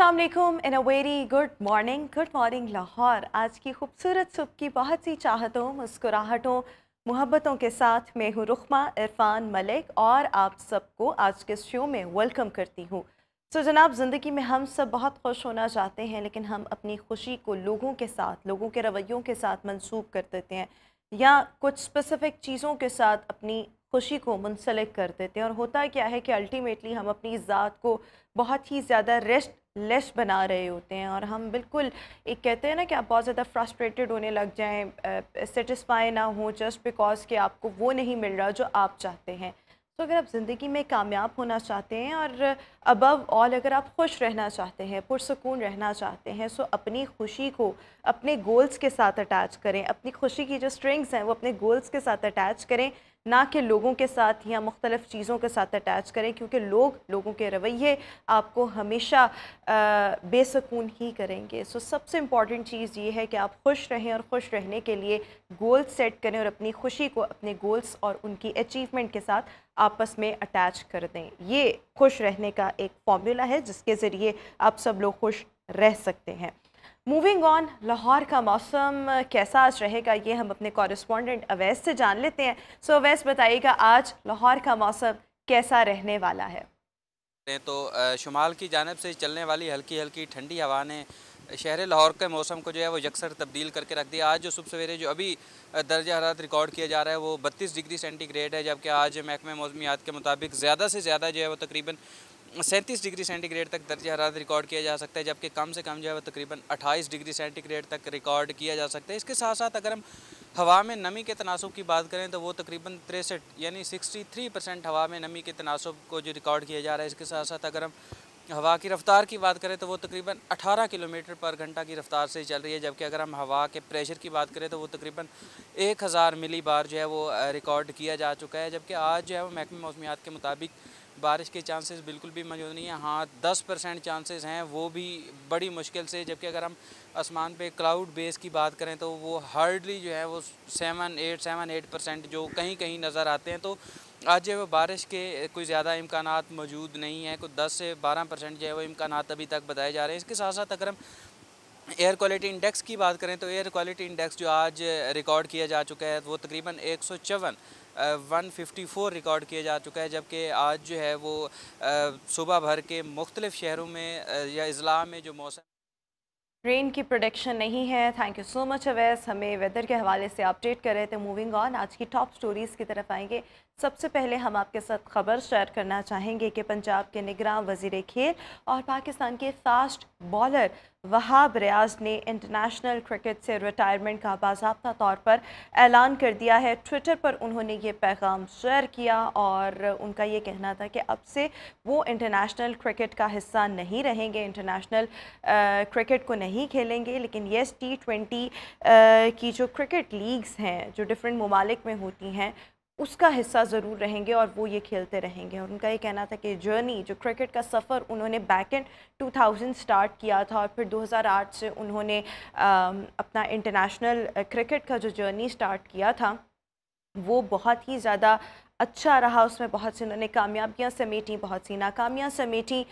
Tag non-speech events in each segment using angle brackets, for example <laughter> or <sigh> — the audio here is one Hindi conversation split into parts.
Aslam in a very good morning good morning Lahore आज की खूबसूरत सुबह की बहुत सी चाहतों मुस्कुराहटों मोहब्बतों के साथ मैं हूँ रुखमा इरफान मलिक और आप सबको आज के शो में वेलकम करती हूँ सो so, जनाब ज़िंदगी में हम सब बहुत खुश होना चाहते हैं लेकिन हम अपनी खुशी को लोगों के साथ लोगों के रवैयों के साथ मनसूब कर देते हैं या कुछ स्पेसिफ़िक चीज़ों के साथ अपनी खुशी को मुंसलिक कर देते हैं और होता क्या है कि अल्टीमेटली हम अपनी ज़ात को बहुत ही ज़्यादा रेस्ट लेस बना रहे होते हैं और हम बिल्कुल एक कहते हैं ना कि आप बहुत ज़्यादा फ्रस्ट्रेटेड होने लग जाएं सेटिस्फाई ना हो जस्ट बिकॉज कि आपको वो नहीं मिल रहा जो आप चाहते हैं तो अगर आप ज़िंदगी में कामयाब होना चाहते हैं और अबव ऑल अगर आप खुश रहना चाहते हैं पुरसकून रहना चाहते हैं सो अपनी खुशी को अपने गोल्स के साथ अटैच करें अपनी खुशी की जो स्ट्रिंग्स हैं वो अपने गोल्स के साथ अटैच करें ना कि लोगों के साथ या मुख्तलिफ़ चीज़ों के साथ अटैच करें क्योंकि लोग लोगों के रवैये आपको हमेशा बेसकून ही करेंगे सो सबसे इम्पॉर्टेंट चीज़ ये है कि आप खुश रहें और खुश रहने के लिए गोल्स सेट करें और अपनी खुशी को अपने गोल्स और उनकी अचीवमेंट के साथ आपस में अटैच कर दें ये खुश रहने का एक फॉर्मूला है जिसके ज़रिए आप सब लोग खुश रह सकते हैं मूविंग ऑन लाहौर का मौसम कैसा आज रहेगा ये हम अपने कॉरेस्पॉन्डेंट अवैस से जान लेते हैं सो अवैस बताइएगा आज लाहौर का मौसम कैसा रहने वाला है तो शुमाल की जानब से चलने वाली हल्की हल्की ठंडी हवा ने शहर लाहौर के मौसम को जो है वो यकसर तब्दील करके रख दिया आज जो सुबह सवेरे जो अभी दर्जा हरत रिकॉर्ड किया जा रहा है वो बत्तीस डिग्री सेंटीग्रेड है जबकि आज महकमे मौसमियात के मुताबिक ज़्यादा से ज़्यादा जो है वो तकरीबन सैंतीस डिग्री सेंटीग्रेड तक दर्ज हरारत रिकॉर्ड किया जा सकता है जबकि कम से कम जो है वो तकरीबन अट्ठाईस डिग्री सेंटीग्रेड तक रिकॉर्ड किया जा सकता है इसके साथ साथ अगर हम हवा में नमी के तनासब की बात करें तो वो तकरीबन तिरसठ यानी सिक्सटी थ्री परसेंट हवा में नमी के तनासब को जो रिकॉर्ड किया जा रहा है इसके साथ साथ अगर हम हवा की रफ़्तार की बात करें तो वो तकरीबन 18 किलोमीटर पर घंटा की रफ़्तार से चल रही है जबकि अगर हम हवा के प्रेशर की बात करें तो वो तकरीबन 1000 मिली बार जो है वो रिकॉर्ड किया जा चुका है जबकि आज जो है वो महकमे मौसमियात के मुताबिक बारिश के चांसेस बिल्कुल भी मौजूद नहीं है हाँ दस परसेंट चांसेस हैं वो भी बड़ी मुश्किल से जबकि अगर हम आसमान पे क्लाउड बेस की बात करें तो वो हार्डली जो है वो seven eight seven eight percent जो कहीं कहीं नज़र आते हैं तो आज जो वो बारिश के कोई ज़्यादा इम्कान मौजूद नहीं है कोई दस से बारह परसेंट जो है वो इम्कान अभी तक बताए जा रहे हैं इसके साथ साथ अगर हम एयर क्वालिटी इंडेक्स की बात करें तो एयर क्वालिटी इंडेक्स जो आज रिकॉर्ड किया जा चुका है वो तकरीबन एक 154 रिकॉर्ड किया जा चुका है जबकि आज जो है वो सुबह भर के मुख्तलिफ़ शहरों में या अजला में जो मौसम रेन की प्रोडक्शन नहीं है thank you so much Awais हमें वेदर के हवाले से अपडेट कर रहे थे मूविंग ऑन आज की टॉप स्टोरीज़ की तरफ आएंगे सबसे पहले हम आपके साथ खबर शेयर करना चाहेंगे कि पंजाब के निगरान वजीर खेल और पाकिस्तान के फास्ट बॉलर वहाब रियाज ने इंटरनेशनल क्रिकेट से रिटायरमेंट का बाबा तौर पर ऐलान कर दिया है ट्विटर पर उन्होंने ये पैगाम शेयर किया और उनका ये कहना था कि अब से वो इंटरनेशनल क्रिकेट का हिस्सा नहीं रहेंगे इंटरनेशनल क्रिकेट को नहीं खेलेंगे लेकिन येस टी ट्वेंटी की जो क्रिकेट लीग्स हैं जो डिफरेंट ममालिक में होती हैं उसका हिस्सा ज़रूर रहेंगे और वो ये खेलते रहेंगे और उनका ये कहना था कि जर्नी जो क्रिकेट का सफ़र उन्होंने बैक एंड 2000 स्टार्ट किया था और फिर 2008 से उन्होंने अपना इंटरनेशनल क्रिकेट का जो जर्नी स्टार्ट किया था वो बहुत ही ज़्यादा अच्छा रहा उसमें बहुत सी उन्होंने कामयाबियाँ समेटी बहुत सी नाकामियाँ समेटी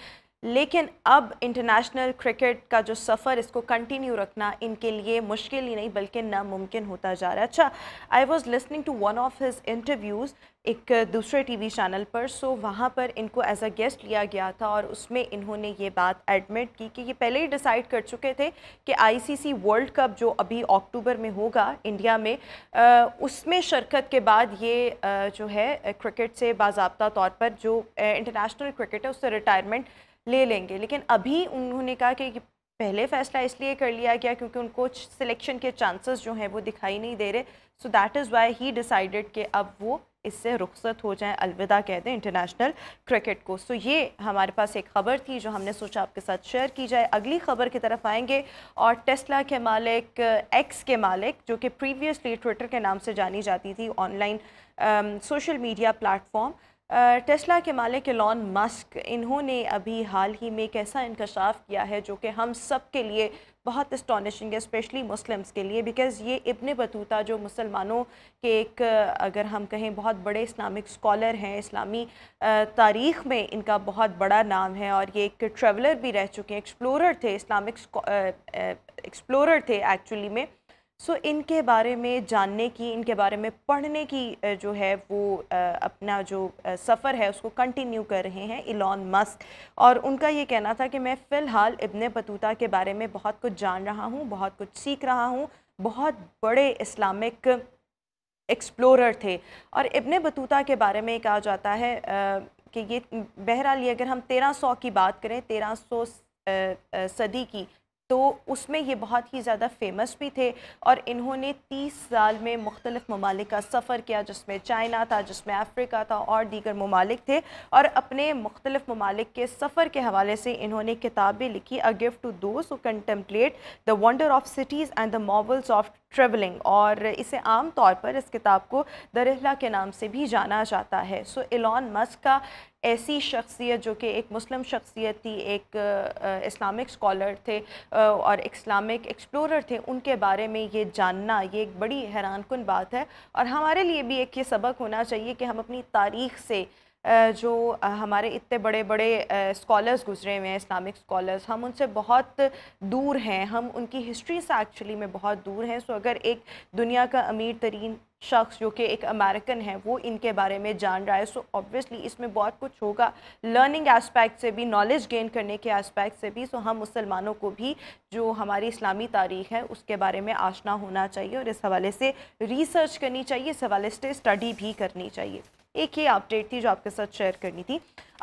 लेकिन अब इंटरनेशनल क्रिकेट का जो सफ़र इसको कंटिन्यू रखना इनके लिए मुश्किल ही नहीं बल्कि नामुमकिन होता जा रहा है अच्छा I was listening to one of his interviews एक दूसरे टीवी चैनल पर सो वहाँ पर इनको एज अ गेस्ट लिया गया था और उसमें इन्होंने ये बात एडमिट की कि ये पहले ही डिसाइड कर चुके थे कि आईसीसी वर्ल्ड कप जो अभी अक्टूबर में होगा इंडिया में आ, उसमें शिरकत के बाद ये आ, जो है क्रिकेट से बाबा तौर पर जो इंटरनेशनल क्रिकेट है उससे रिटायरमेंट ले लेंगे लेकिन अभी उन्होंने कहा कि पहले फैसला इसलिए कर लिया गया क्योंकि उनको सिलेक्शन के चांसेस जो हैं वो दिखाई नहीं दे रहे so that is why he decided कि अब वो इससे रुखसत हो जाए अलविदा कह दें इंटरनेशनल क्रिकेट को सो ये हमारे पास एक ख़बर थी जो हमने सोचा आपके साथ शेयर की जाए अगली खबर की तरफ आएंगे और टेस्ला के मालिक एक्स के मालिक जो कि प्रीवियसली ट्विटर के नाम से जानी जाती थी online social media platform Tesla के मालिक एलॉन मस्क इन्होंने अभी हाल ही में एक ऐसा इंकशाफ किया है जो कि हम सब के लिए बहुत इस्टॉनिशिंग है स्पेशली मुस्लिम्स के लिए बिकॉज़ ये इबन बतूता जो मुसलमानों के एक अगर हम कहें बहुत बड़े इस्लामिक स्कॉलर हैं इस्लामी तारीख़ में इनका बहुत बड़ा नाम है और ये एक ट्रेवलर भी रह चुके हैं एक्सप्लोर थे इस्लामिक एक्सप्लोर थे एक्चुअली में सो so, इनके बारे में जानने की इनके बारे में पढ़ने की जो है वो अपना जो सफ़र है उसको कंटिन्यू कर रहे हैं इलॉन मस्क और उनका ये कहना था कि मैं फ़िलहाल इब्ने बतूता के बारे में बहुत कुछ जान रहा हूँ बहुत कुछ सीख रहा हूँ बहुत बड़े इस्लामिक एक्सप्लोरर थे और इब्ने बतूता के बारे में कहा जाता है कि ये बहरहाल ये अगर हम तेरह की बात करें तेरह सदी की तो उसमें ये बहुत ही ज़्यादा फेमस भी थे और इन्होंने 30 साल में मुख्तलिफ़ ममालिक का सफ़र किया जिसमें चाइना था जिसमें अफ्रीका था और दीगर ममालिक थे और अपने मुख्तलिफ़ ममालिक के सफ़र के हवाले से इन्होंने किताबें लिखी a gift to those contemplate the wonder of cities and the marvels of travelling और इसे आम तौर पर इस किताब को दरहला के नाम से भी जाना जाता है सो एलॉन मस्क का ऐसी शख्सियत जो कि एक मुस्लिम शख्सियत थी एक इस्लामिक स्कॉलर थे और इस्लामिक एक्सप्लोरर थे उनके बारे में ये जानना ये एक बड़ी हैरान कन बात है और हमारे लिए भी एक ये सबक होना चाहिए कि हम अपनी तारीख से जो हमारे इतने बड़े बड़े स्कॉलर्स गुजरे हुए हैं इस्लामिक स्कॉलर्स हम उनसे बहुत दूर हैं हम उनकी हिस्ट्री से एक्चुअली में बहुत दूर हैं सो अगर एक दुनिया का अमीर तरीन शख्स जो कि एक अमेरिकन है वो इनके बारे में जान रहा है सो so ऑब्वियसली इसमें बहुत कुछ होगा लर्निंग एस्पेक्ट से भी नॉलेज गेन करने के एस्पेक्ट से भी सो so हम मुसलमानों को भी जो हमारी इस्लामी तारीख है उसके बारे में आशना होना चाहिए और इस हवाले से रिसर्च करनी चाहिए इस हवाले से स्टडी भी करनी चाहिए एक ही अपडेट थी जो आपके साथ शेयर करनी थी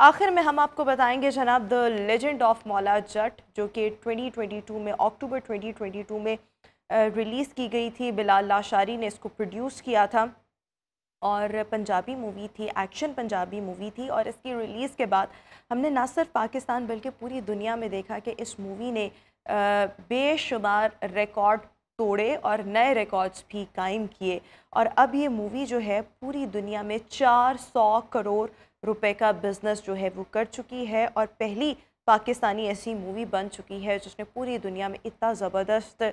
आखिर में हम आपको बताएंगे जनाब द लेजेंड ऑफ मौला जट जो कि 2022 में अक्टूबर 2022 में रिलीज़ की गई थी बिलाल लाशारी ने इसको प्रोड्यूस किया था और पंजाबी मूवी थी एक्शन पंजाबी मूवी थी और इसकी रिलीज़ के बाद हमने ना सिर्फ पाकिस्तान बल्कि पूरी दुनिया में देखा कि इस मूवी ने बेशुमार रिकॉर्ड तोड़े और नए रिकॉर्ड्स भी कायम किए और अब ये मूवी जो है पूरी दुनिया में 400 करोड़ रुपए का बिज़नेस जो है वो कर चुकी है और पहली पाकिस्तानी ऐसी मूवी बन चुकी है जिसने पूरी दुनिया में इतना ज़बरदस्त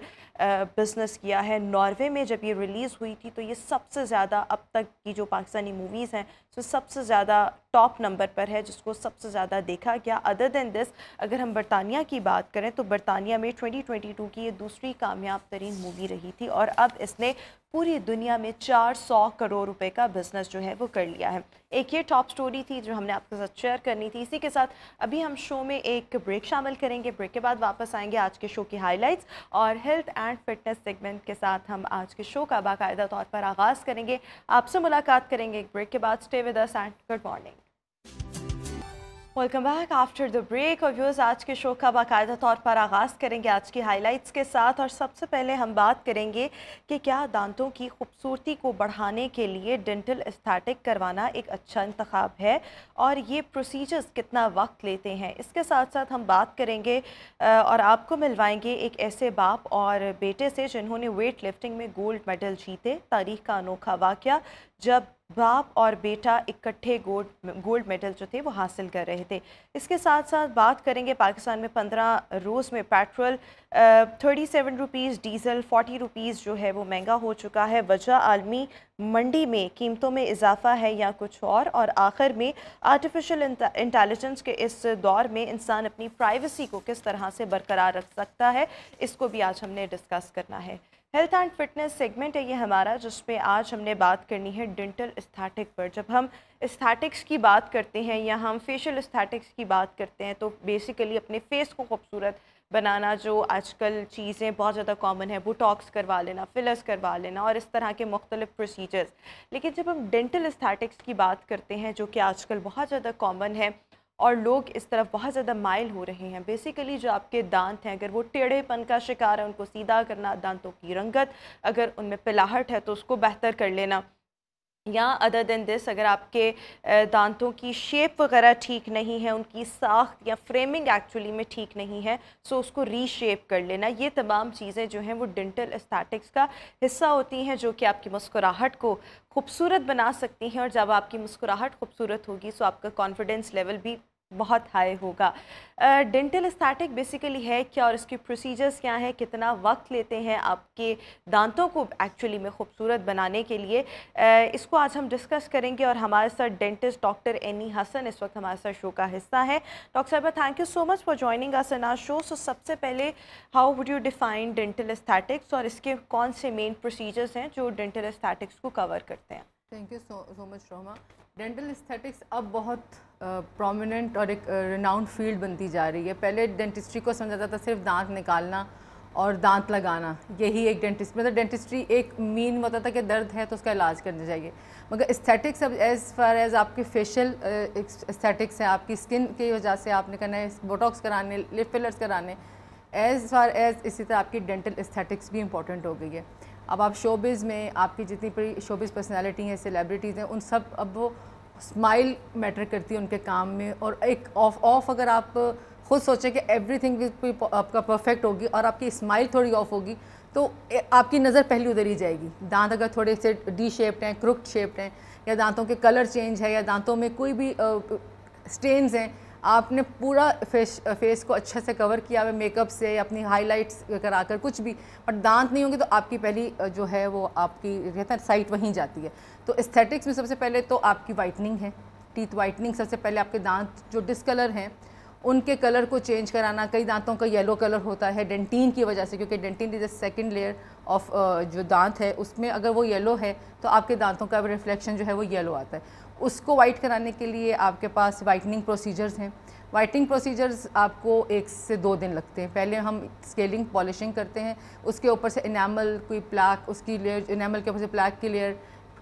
बिज़नेस किया है नॉर्वे में जब ये रिलीज़ हुई थी तो ये सबसे ज़्यादा अब तक की जो पाकिस्तानी मूवीज़ हैं तो सबसे ज़्यादा टॉप नंबर पर है जिसको सबसे ज़्यादा देखा गया अदर देन दिस अगर हम बरतानिया की बात करें तो बरतानिया में 2022 की ये दूसरी कामयाब तरीन मूवी रही थी और अब इसने पूरी दुनिया में 400 करोड़ रुपए का बिजनेस जो है वो कर लिया है एक ये टॉप स्टोरी थी जो हमने आपके साथ शेयर करनी थी इसी के साथ अभी हम शो में एक ब्रेक शामिल करेंगे ब्रेक के बाद वापस आएंगे आज के शो की हाइलाइट्स और हेल्थ एंड फिटनेस सेगमेंट के साथ हम आज के शो का बाकायदा तौर पर आगाज़ करेंगे आपसे मुलाकात करेंगे एक ब्रेक के बाद stay with us and good morning welcome back after the break और व्यूज़ आज के शो का बाकायदा तौर पर आगाज़ करेंगे आज की हाइलाइट्स के साथ और सबसे पहले हम बात करेंगे कि क्या दांतों की खूबसूरती को बढ़ाने के लिए डेंटल एस्थेटिक करवाना एक अच्छा इंतखब है और ये प्रोसीजर्स कितना वक्त लेते हैं इसके साथ साथ हम बात करेंगे और आपको मिलवाएंगे एक ऐसे बाप और बेटे से जिन्होंने वेट लिफ्टिंग में गोल्ड मेडल जीते तारीख का अनोखा वाक़ जब बाप और बेटा इकट्ठे गोल्ड गोल्ड मेडल जो थे वो हासिल कर रहे थे इसके साथ साथ बात करेंगे पाकिस्तान में पंद्रह रोज़ में petrol thirty seven rupees diesel forty rupees जो है वो महंगा हो चुका है वजह आलमी मंडी में कीमतों में इजाफा है या कुछ और और आखिर में आर्टिफिशियल इंटेलिजेंस के इस दौर में इंसान अपनी प्राइवेसी को किस तरह से बरकरार रख सकता है इसको भी आज हमने डिस्कस करना है हेल्थ एंड फिटनेस सेगमेंट है ये हमारा जिसमें आज हमने बात करनी है डेंटल स्थैटिक पर जब हम स्थैटिक्स की बात करते हैं या हम फेशियल स्थैटिक्स की बात करते हैं तो बेसिकली अपने फेस को खूबसूरत बनाना जो आजकल चीज़ें बहुत ज़्यादा कॉमन है बोटॉक्स करवा लेना फिलर्स करवा लेना और इस तरह के मुख्तलिफ प्रोसीजर्स लेकिन जब हम डेंटल स्थैटिक्स की बात करते हैं जो कि आजकल बहुत ज़्यादा कॉमन है और लोग इस तरफ बहुत ज़्यादा माइल हो रहे हैं बेसिकली जो आपके दांत हैं अगर वो टेढ़ेपन का शिकार है उनको सीधा करना दांतों की रंगत अगर उनमें पिलाहट है तो उसको बेहतर कर लेना या अदर देन दिस अगर आपके दांतों की शेप वगैरह ठीक नहीं है उनकी साख्त या फ्रेमिंग एक्चुअली में ठीक नहीं है सो उसको रीशेप कर लेना ये तमाम चीज़ें जो हैं वो डेंटल एस्थेटिक्स का हिस्सा होती हैं जो कि आपकी मुस्कुराहट को खूबसूरत बना सकती हैं और जब आपकी मुस्कुराहट खूबसूरत होगी सो आपका कॉन्फिडेंस लेवल भी बहुत हाई होगा डेंटल स्टैटिक बेसिकली है क्या और इसके प्रोसीजर्स क्या हैं कितना वक्त लेते हैं आपके दांतों को एक्चुअली में खूबसूरत बनाने के लिए uh, इसको आज हम डिस्कस करेंगे और हमारे साथ डेंटिस्ट डॉक्टर एनी हसन इस वक्त हमारे साथ शो का हिस्सा है डॉक्टर साहब thank you so much for joining us in our show so सबसे पहले how would you define dental aesthetics और इसके कौन से मेन प्रोसीजर्स हैं जो डेंटल स्थैटिक्स को कवर करते हैं thank you so much Roma dental aesthetics अब बहुत प्रोमिनेंट और एक रिनाउंड फील्ड बनती जा रही है पहले डेंटिस्ट्री को समझा जाता था सिर्फ दांत निकालना और दांत लगाना यही एक डेंटिस्ट मतलब डेंटिस्ट्री एक मीन होता था कि दर्द है तो उसका इलाज करना चाहिए मगर इस्थेटिक्स अब एज़ फार एज़ आपके फेशियल इस्थेटिक्स है आपकी स्किन की वजह से आपने करना है बोटॉक्स कराने लिप फिलर्स कराने एज़ फार एज़ इसी तरह आपकी डेंटल इस्थेटिक्स भी इंपॉर्टेंट हो गई है अब आप शोबिज़ में आपकी जितनी बड़ी शोबिज़ पर्सनैलिटी हैं सेलिब्रिटीज़ हैं उन सब अब वो स्माइल मैटर करती है उनके काम में और एक ऑफ ऑफ अगर आप खुद सोचें कि एवरीथिंग आपका परफेक्ट होगी और आपकी स्माइल थोड़ी ऑफ होगी तो आपकी नज़र पहले उधर ही जाएगी दांत अगर थोड़े से डी शेप्ड हैं क्रुक्ड शेप्ड हैं या दांतों के कलर चेंज है या दांतों में कोई भी स्टेन्स हैं आपने पूरा फेस फेस को अच्छे से कवर किया है मेकअप से अपनी हाईलाइट्स कराकर कुछ भी बट दांत नहीं होंगे तो आपकी पहली जो है वो आपकी कहते हैं साइट वहीं जाती है तो इस्थेटिक्स में सबसे पहले तो आपकी वाइटनिंग है टीथ वाइटनिंग सबसे पहले आपके दांत जो डिसकलर हैं उनके कलर को चेंज कराना कई दांतों का येलो कलर होता है डेंटीन की वजह से क्योंकि dentine is the second layer of जो दांत है उसमें अगर वो येलो है तो आपके दांतों का रिफ्लेक्शन जो है वो येलो आता है उसको वाइट कराने के लिए आपके पास वाइटनिंग प्रोसीजर्स हैं वाइटिंग प्रोसीजर्स आपको एक से दो दिन लगते हैं पहले हम स्केलिंग पॉलिशिंग करते हैं उसके ऊपर से इनामल कोई प्लाक उसकी लेयर इनामल के ऊपर से प्लाक की लेयर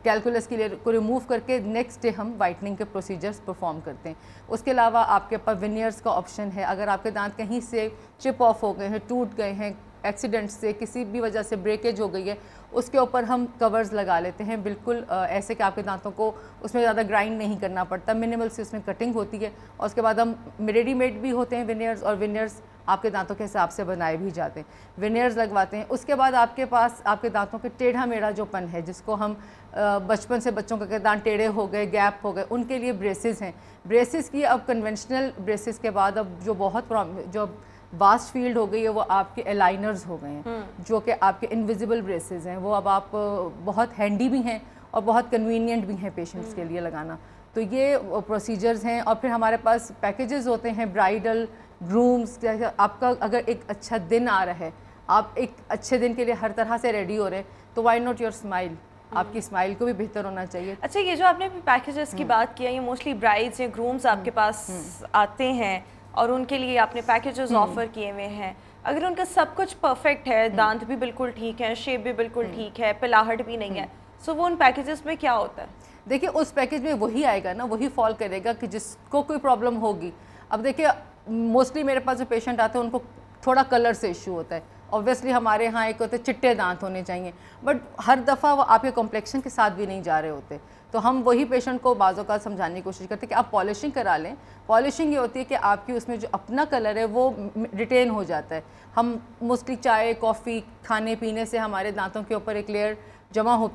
कैलकुलस की लेयर को रिमूव करके नेक्स्ट डे हम वाइटनिंग के प्रोसीजर्स परफॉर्म करते हैं उसके अलावा आपके पास विनियर्स का ऑप्शन है अगर आपके दांत कहीं से चिप ऑफ हो गए हैं टूट गए हैं एक्सीडेंट से किसी भी वजह से ब्रेकेज हो गई है उसके ऊपर हम कवर्स लगा लेते हैं बिल्कुल ऐसे कि आपके दांतों को उसमें ज़्यादा ग्राइंड नहीं करना पड़ता मिनिमल से उसमें कटिंग होती है और उसके बाद हम रेडीमेड भी होते हैं विनियर्स और विनियर्स आपके दांतों के हिसाब से बनाए भी जाते हैं विनियर्स लगवाते हैं उसके बाद आपके पास आपके दांतों के टेढ़ा मेढ़ा जो पन है जिसको हम बचपन से बच्चों के दांत टेढ़े हो गए गैप हो गए उनके लिए ब्रेसिस हैं ब्रेसिस की अब कन्वेंशनल ब्रेसिस के बाद अब जो बहुत जो वास्ट फील्ड हो गई है वो आपके अलाइनर्स हो गए हैं हम्म। जो कि आपके इनविजिबल ब्रेसेस हैं वो अब आप बहुत हैंडी भी हैं और बहुत कन्वीनियंट भी हैं पेशेंट्स हम्म। के लिए लगाना तो ये प्रोसीजर्स हैं और फिर हमारे पास पैकेजेस होते हैं ब्राइडल ग्रूम्स आपका अगर एक अच्छा दिन आ रहा है आप एक अच्छे दिन के लिए हर तरह से रेडी हो रहे हैं तो वाई नॉट योर स्माइल आपकी स्माइल को भी बेहतर होना चाहिए अच्छा ये जो आपने पैकेजेस की हम्म। बात किया ये मोस्टली ब्राइड्स या ग्रूम्स आपके पास आते हैं और उनके लिए आपने पैकेजेस ऑफर हम्म। किए हुए हैं अगर उनका सब कुछ परफेक्ट है हम्म। दांत भी बिल्कुल ठीक है शेप भी बिल्कुल हम्म। ठीक है पिलाहट भी नहीं है सो वो उन पैकेजेस में क्या होता है देखिए उस पैकेज में वही आएगा ना वही फॉल करेगा कि जिसको कोई प्रॉब्लम होगी अब देखिए मोस्टली मेरे पास जो पेशेंट आते हैं उनको थोड़ा कलर से इश्यू होता है ऑब्वियसली हमारे यहाँ एक होते चिट्टे दांत होने चाहिए बट हर दफ़ा वो आपके कॉम्प्लेक्शन के साथ भी नहीं जा रहे होते तो हम वही पेशेंट को बाज़ों का समझाने की कोशिश करते हैं कि आप पॉलिशिंग करा लें पॉलिशिंग ये होती है कि आपकी उसमें जो अपना कलर है वो रिटेन हो जाता है हम मोस्टली चाय कॉफ़ी खाने पीने से हमारे दांतों के ऊपर एक लेयर जमा हो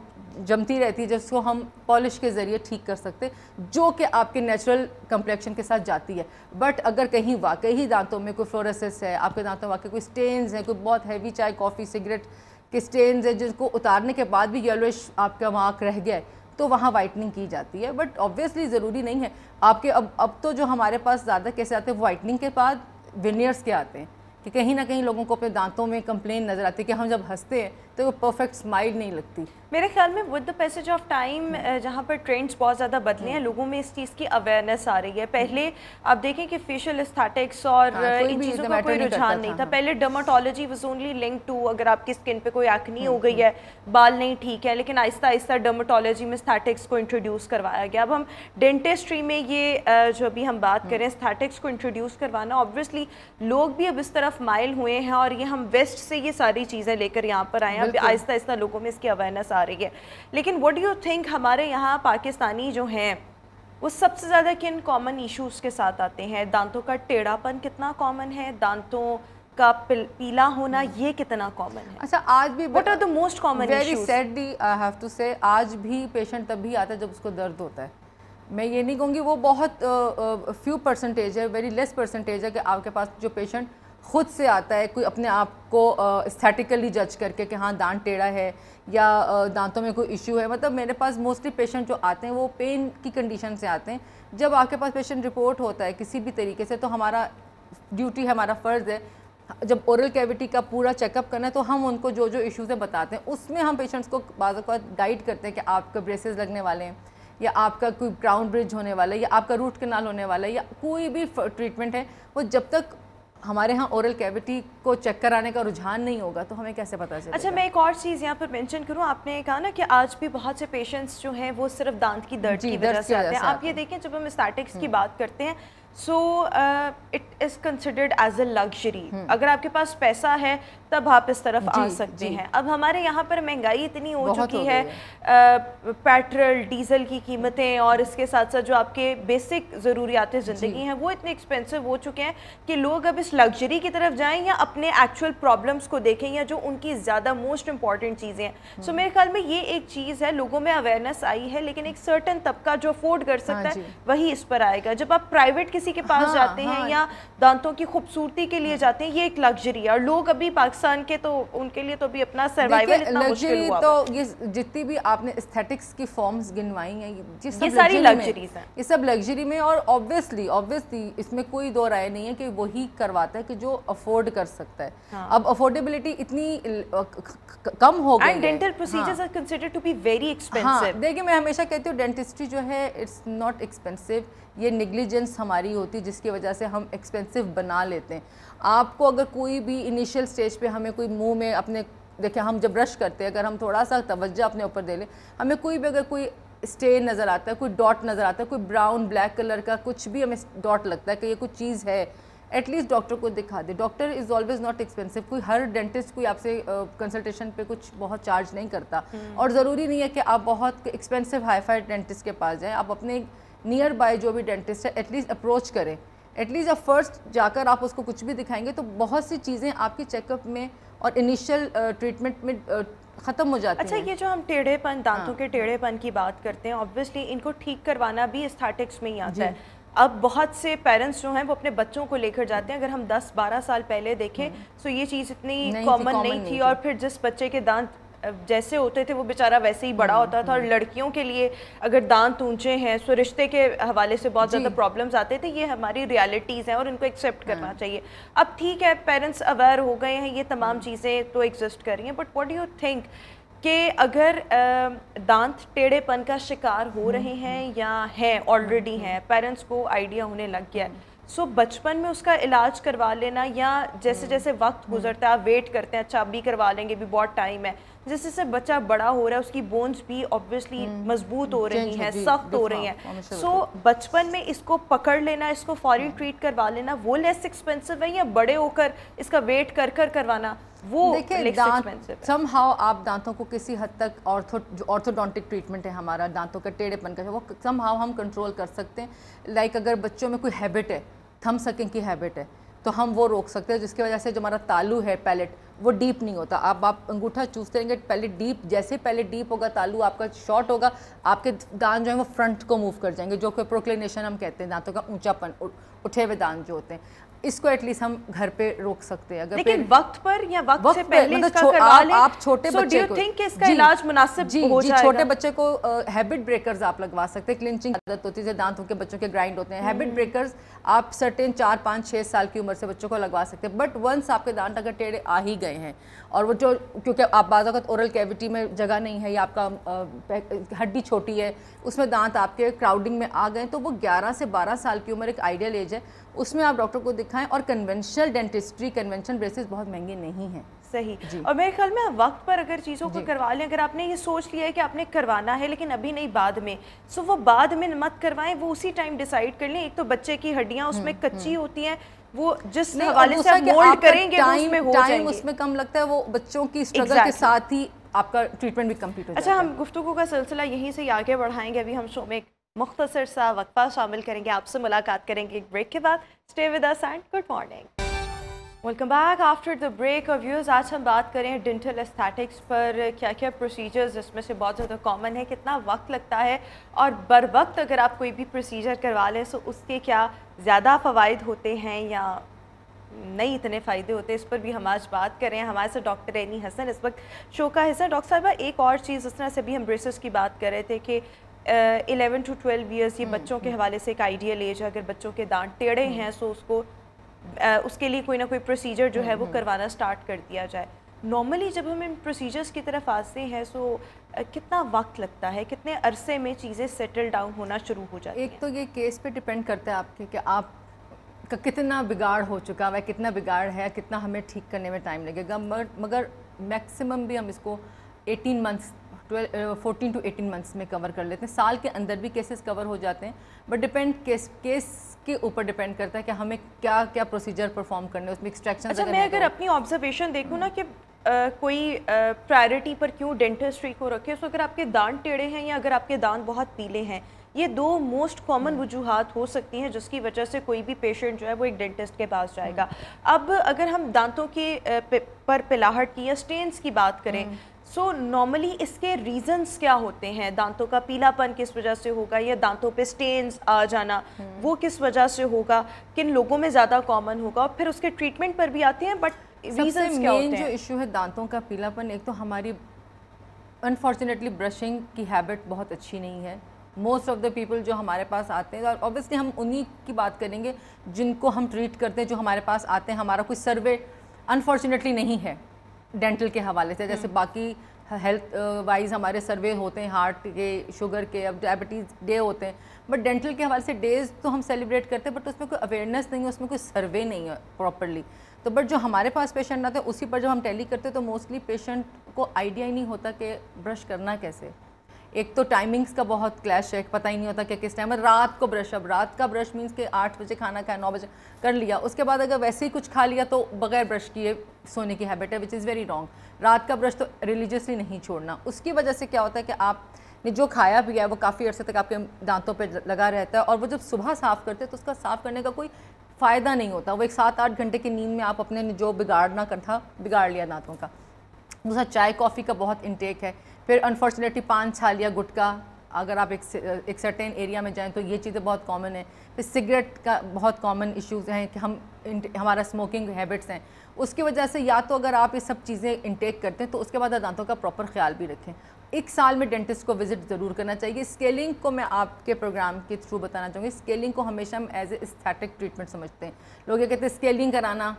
जमती रहती है जिसको हम पॉलिश के ज़रिए ठीक कर सकते जो कि आपके नेचुरल कम्प्लेक्शन के साथ जाती है बट अगर कहीं वाकई ही दांतों में कोई फ्लोरसिस है आपके दांतों में वाकई कोई स्टेन्स हैं कोई बहुत हैवी चाय कॉफ़ी सिगरेट के स्टेन्स हैं जिनको उतारने के बाद भी येलोइश आपका वहाँ रह गया है तो वहाँ वाइटनिंग की जाती है बट ऑब्वियसली ज़रूरी नहीं है आपके अब अब तो जो हमारे पास ज़्यादा कैसे आते हैं वाइटनिंग के बाद विनियर्स के आते हैं कि कहीं ना कहीं लोगों को अपने दांतों में कंप्लेन नज़र आती है कि हम जब हंसते हैं तो वो परफेक्ट स्माइल नहीं लगती मेरे ख्याल में with the passage of time जहाँ पर ट्रेंड्स बहुत ज़्यादा बदले हैं लोगों में इस चीज़ की अवेयरनेस आ रही है पहले आप देखें कि फेशियल स्थाटिक्स और हाँ, इन चीज़ों का कोई रुझान नहीं था पहले dermatology was only link to अगर आपकी स्किन पे कोई एक्नी हो हम्म, गई हम्म। है बाल नहीं ठीक है लेकिन आहिस्ता आहिस्ता डर्माटोलॉजी में स्थाटिक्स को इंट्रोड्यूस करवाया गया अब हम डेंटिस्ट्री में ये जो भी हम बात हम्म। करें स्थाटिक्स को इंट्रोड्यूस करवाना ऑब्वियसली लोग भी अब इस तरफ माइल हुए हैं और ये हम वेस्ट से ये सारी चीज़ें लेकर यहाँ पर आए हैं आहिस्ता आहिस्ता लोगों में इसकी अवेयरनेस आ रही है लेकिन वट यू थिंक हमारे यहाँ पाकिस्तानी जो हैं वो सबसे ज़्यादा किन कॉमन इश्यूज़ के साथ आते हैं दांतों का टेढ़ापन कितना कॉमन है दांतों का पीला होना हम्म। ये कितना कॉमन है अच्छा आज भी what are the most common very sadly I have to say आज भी पेशेंट तभी आता है जब उसको दर्द होता है मैं ये नहीं कहूँगी वो बहुत फ्यू परसेंटेज है वेरी लेस परसेंटेज है कि आपके पास जो पेशेंट ख़ुद से आता है कोई अपने आप को स्थेटिकली जज करके कि हाँ दांत टेढ़ा है या दांतों में कोई इशू है मतलब मेरे पास मोस्टली पेशेंट जो आते हैं वो पेन की कंडीशन से आते हैं जब आपके पास पेशेंट रिपोर्ट होता है किसी भी तरीके से तो हमारा ड्यूटी हमारा फ़र्ज़ है जब ओरल कैविटी का पूरा चेकअप करना है तो हम उनको जो जो इश्यूज़ हैं बताते हैं उसमें हम पेशेंट्स को बाज़ गाइड करते हैं कि आपका ब्रेसेस लगने वाले हैं या आपका कोई क्राउन ब्रिज होने वाला है या आपका रूट कनाल होने वाला है या कोई भी ट्रीटमेंट है वो जब तक हमारे यहाँ ओरल कैविटी को चेक कराने का रुझान नहीं होगा तो हमें कैसे पता चलेगा अच्छा मैं एक और चीज़ यहाँ पर मेंशन करूँ आपने कहा ना कि आज भी बहुत से पेशेंट्स जो हैं वो सिर्फ दांत की दर्द की वजह से आते हैं आप ये देखें जब हम स्टैटिक्स की हम्म। बात करते हैं so it is considered as a luxury अगर आपके पास पैसा है तब आप इस तरफ आ सकते हैं अब हमारे यहाँ पर महंगाई इतनी हो चुकी हो है पेट्रोल डीजल की कीमतें और इसके साथ साथ जो आपके बेसिक ज़रूरियात ज़िंदगी हैं वो इतने एक्सपेंसिव हो चुके हैं कि लोग अब इस लग्जरी की तरफ जाएं या अपने एक्चुअल प्रॉब्लम्स को देखें या जो उनकी ज़्यादा मोस्ट इंपॉर्टेंट चीज़ें हैं सो हम्म। मेरे ख्याल में ये एक चीज़ है लोगों में अवेयरनेस आई है लेकिन एक सर्टन तबका जो अफोर्ड कर सकता हाँ है वही इस पर आएगा जब आप प्राइवेट किसी किसी के पास हाँ, जाते हैं हाँ, या दांतों की खूबसूरती के लिए जाते हैं ये एक लग्जरी है और लोग अभी पाकिस्तान के तो उनके लिए तो अभी अपना सर्वाइवल इतना मुश्किल हुआ तो ये जितनी भी आपने एस्थेटिक्स की फॉर्म्स गिनवाई हैं ये सारी लग्जरीज हैं ये सब लग्जरी में और ऑब्वियसली ऑब्वियसली इसमें कोई दो राय नहीं है कि वही करवाता है कि जो अफोर्ड कर सकता है हाँ। अब अफोर्डेबिलिटी इतनी कम हो गई है dental procedures are considered to be very expensive देखिए मैं हमेशा कहती हूँ डेंटिस्ट्री जो है इट्स नॉट एक्सपेंसिव ये निगलिजेंस हमारी होती जिसकी वजह से हम एक्सपेंसिव बना लेते हैं आपको अगर कोई भी इनिशियल स्टेज पे हमें कोई मुंह में अपने देखिए हम जब ब्रश करते हैं अगर हम थोड़ा सा तवज्जो अपने ऊपर दे लें हमें कोई भी अगर कोई स्टेन नज़र आता है कोई डॉट नज़र आता है कोई ब्राउन ब्लैक कलर का कुछ भी हमें डॉट लगता है कि ये कुछ चीज़ है एटलीस्ट डॉक्टर को दिखा दे doctor is always not expensive कोई हर डेंटिस्ट कोई आपसे कंसल्टेशन पे कुछ बहुत चार्ज नहीं करता हम्म। और ज़रूरी नहीं है कि आप बहुत एक्सपेंसिव हाई फाई डेंटिस्ट के पास जाएँ आप अपने नियर बाय जो भी डेंटिस्ट है एटलीस्ट अप्रोच करें एटलीस्ट अब फर्स्ट जाकर आप उसको कुछ भी दिखाएंगे तो बहुत सी चीज़ें आपके चेकअप में और इनिशियल ट्रीटमेंट में ख़त्म हो जाती अच्छा है। ये जो हम टेढ़ेपन दांतों हाँ। के टेढ़ेपन की बात करते हैं ऑब्वियसली इनको ठीक करवाना भी स्थाटिक्स में ही आता है अब बहुत से पेरेंट्स जो हैं वो अपने बच्चों को लेकर जाते हैं अगर हम 10-12 साल पहले देखें हाँ। तो ये चीज़ इतनी कॉमन नहीं, नहीं थी और फिर जिस बच्चे के दांत जैसे होते थे वो बेचारा वैसे ही बड़ा हम्म, होता था और हम्म। लड़कियों के लिए अगर दांत ऊंचे हैं सो रिश्ते के हवाले से बहुत ज़्यादा प्रॉब्लम्स आते थे ये हमारी रियलिटीज़ हैं और इनको एक्सेप्ट हाँ। करना चाहिए अब ठीक है पेरेंट्स अवेयर हो गए हैं ये तमाम हाँ। चीज़ें तो एग्जिस्ट कर रही हैं बट वॉट यू थिंक कि अगर दांत टेढ़ेपन का शिकार हो हम्म, रहे हैं या हैं ऑलरेडी हैं पेरेंट्स को आइडिया होने लग गया है सो so, बचपन में उसका इलाज करवा लेना या जैसे जैसे वक्त गुजरता है वेट करते हैं अच्छा अभी करवा लेंगे भी बहुत टाइम है जिससे बच्चा बड़ा हो रहा है उसकी बोन्स भी ऑब्वियसली हम्म। मजबूत हो रही हैं सख्त हो रही हैं सो बचपन में इसको पकड़ लेना इसको फॉरी ट्रीट हाँ। करवा लेना वो लेस एक्सपेंसिव है या बड़े होकर इसका वेट कर कर करवाना वो देखिए सम हाउ आप दांतों को किसी हद तक ऑर्थो ऑर्थोडोंटिक ट्रीटमेंट है हमारा दांतों का टेढ़ेपन का वो सम हाउ हम कंट्रोल कर सकते हैं लाइक अगर बच्चों में कोई हैबिट है थम सकें की हैबिट है तो हम वो रोक सकते हैं जिसकी वजह से जो हमारा तालू है पैलेट वो डीप नहीं होता आप आप अंगूठा चूसते रहेंगे पैलेट डीप जैसे पैलेट डीप होगा तालू आपका शॉर्ट होगा आपके दान जो है वो फ्रंट को मूव कर जाएंगे जो कि प्रोक्लेनेशन हम कहते हैं दांतों का ऊंचापन उठे हुए दान जो होते हैं इसको एटलीस्ट हम घर पे रोक सकते हैं अगर लेकिन वक्त पर या वक्त, वक्त से पहले मतलब इसका छो, करवा लें आप छोटे so बच्चे को थिंक इसका इलाज मुनासिब जी, हो जी, जाएगा छोटे बच्चे को हैबिट uh, ब्रेकर्स आप लगवा सकते हैं क्लिंचिंग आदत होती है दांतों के बच्चों के ग्राइंड होते हैं हैबिट हम्म। ब्रेकर्स आप सर्टेन चार पाँच छः साल की उम्र से बच्चों को लगवा सकते हैं बट वंस आपके दांत अगर टेढ़े आ ही गए हैं और वो जो क्योंकि आप बाज़ात ओरल कैविटी में जगह नहीं है या आपका हड्डी छोटी है उसमें दांत आपके क्राउडिंग में आ गए तो वो ग्यारह से बारह साल की उम्र एक आइडियल एज है उसमें आप डॉक्टर को दिखाएं और कन्वेंशनल डेंटिस्ट्री कन्वेंशन ब्रेसेस बहुत महंगे नहीं हैं सही और मेरे ख्याल में वक्त पर अगर चीज़ों को करवा लें अगर आपने ये सोच लिया है कि आपने करवाना है लेकिन अभी नहीं बाद में सो वो बाद में मत करवाएं वो उसी टाइम डिसाइड कर लें एक तो बच्चे की हड्डियाँ उसमें हम्म, कच्ची हम्म। होती हैं वो जिस हवाले से मोल्ड करेंगे टाइम उसमें हो टाइम उसमें कम लगता है वो बच्चों की स्ट्रगल exactly. के साथ ही आपका ट्रीटमेंट भी कम्प्लीट हो अच्छा हम गुफ्तु का सिलसिला यहीं से आगे बढ़ाएंगे अभी हम शो में मुख्तर सा वक्फा शामिल करेंगे आपसे मुलाकात करेंगे एक ब्रेक के बाद stay with us and good morning welcome back after the break और व्यूज़ आज हम बात करें डेंटल एस्थेटिक्स पर क्या क्या प्रोसीजर्स जिसमें से बहुत ज़्यादा कॉमन है कितना वक्त लगता है और बर वक्त अगर आप कोई भी प्रोसीजर करवा लें तो उसके क्या ज़्यादा फ़वाद होते हैं या नहीं इतने फ़ायदे होते इस पर भी हम आज बात करें हमारे साथ डॉक्टर एनी हसन इस वक्त शो का हिस्सा डॉक्टर साहब एक और चीज़ उस तरह से भी हम ब्रेसिस की बात कर रहे थे कि एलेवन टू ट्वेल्व ईयर्स ये हम्म, बच्चों के हम्म। हवाले से एक आइडियल एज है अगर बच्चों के दांत टेढ़े हम्म। हैं सो तो उसको आ, उसके लिए कोई ना कोई प्रोसीजर जो है वो करवाना स्टार्ट कर दिया जाए नॉर्मली जब हम इन प्रोसीजर्स की तरफ आते हैं सो तो, कितना वक्त लगता है कितने अरसे में चीज़ें सेटल डाउन होना शुरू हो जाती एक तो ये केस पे डिपेंड करता है आपके कि आप का कितना बिगाड़ हो चुका है कितना बिगाड़ है कितना हमें ठीक करने में टाइम लगेगा मगर मगर मैक्सिमम भी हम इसको 18 months twelve fourteen to eighteen months में कवर कर लेते हैं साल के अंदर भी केसेस कवर हो जाते हैं बट डिपेंड केस केस के ऊपर डिपेंड करता है कि हमें क्या क्या प्रोसीजर परफॉर्म करने उसमें एक्सट्रैक्शन अच्छा मैं तो। अगर अपनी ऑब्जर्वेशन देखूँ ना हम्म। कि Uh, कोई प्रायोरिटी uh, पर क्यों डेंटिस्ट्री को रखे सो अगर आपके दांत टेढ़े हैं या अगर आपके दांत बहुत पीले हैं ये दो मोस्ट कॉमन वजूहत हो सकती हैं जिसकी वजह से कोई भी पेशेंट जो है वो एक डेंटिस्ट के पास जाएगा हम्म। अब अगर हम दांतों के पर पिलाहट की या स्टेन्स की बात करें हम्म। सो so, नॉर्मली इसके रीजंस क्या होते हैं दांतों का पीलापन किस वजह से होगा या दांतों पे स्टेन्स आ जाना hmm. वो किस वजह से होगा किन लोगों में ज़्यादा कॉमन होगा और फिर उसके ट्रीटमेंट पर भी आते हैं बट रीज़न मेन जो इशू है दांतों का पीलापन एक तो हमारी अनफॉर्चुनेटली ब्रशिंग की हैबिट बहुत अच्छी नहीं है मोस्ट ऑफ़ द पीपल जो हमारे पास आते हैं और ऑब्वियसली हम उन्हीं की बात करेंगे जिनको हम ट्रीट करते हैं जो हमारे पास आते हैं हमारा कोई सर्वे अनफॉर्चुनेटली नहीं है डेंटल के हवाले से जैसे हम्म। बाकी हेल्थ वाइज हमारे सर्वे होते हैं हार्ट के शुगर के अब डायबिटीज़ डे होते हैं बट डेंटल के हवाले से डेज तो हम सेलिब्रेट करते हैं बट उसमें कोई अवेयरनेस नहीं है उसमें कोई सर्वे नहीं है प्रॉपरली तो बट जो हमारे पास पेशेंट आते हैं उसी पर जब हम टैली करते हैं तो मोस्टली पेशेंट को आइडिया ही नहीं होता कि ब्रश करना कैसे एक तो टाइमिंग्स का बहुत क्लैश है पता ही नहीं होता कि किस टाइम है रात को ब्रश अब रात का ब्रश मीन्स के आठ बजे खाना खाया नौ बजे कर लिया उसके बाद अगर वैसे ही कुछ खा लिया तो बगैर ब्रश किए सोने की हैबिट है विच इज़ वेरी रॉन्ग रात का ब्रश तो रिलीजियसली नहीं छोड़ना उसकी वजह से क्या होता है कि आप ने जो खाया भी है वो काफ़ी अर्से तक आपके दांतों पर लगा रहता है और वो जब सुबह साफ़ करते हैं तो उसका साफ़ करने का कोई फ़ायदा नहीं होता वो एक सात आठ घंटे की नींद में आप अपने जो बिगाड़ना कर था बिगाड़ लिया दांतों का दूसरा चाय कॉफ़ी का बहुत इंटेक है फिर अनफॉर्चुनेटली पान छाल या गुटखा अगर आप एक एक सर्टेन एरिया में जाएँ तो ये चीज़ें बहुत कॉमन है फिर सिगरेट का बहुत कॉमन इश्यूज़ हैं कि हम हमारा स्मोकिंग हैबिट्स हैं उसकी वजह से या तो अगर आप ये सब चीज़ें इंटेक करते हैं तो उसके बाद दांतों का प्रॉपर ख्याल भी रखें एक साल में डेंटिस्ट को विज़िट ज़रूर करना चाहिए स्केलिंग को मैं आपके प्रोग्राम के थ्रू बताना चाहूँगी स्केलिंग को हमेशा हम एज ए स्थैटिक ट्रीटमेंट समझते हैं लोग ये कहते हैं स्केलिंग कराना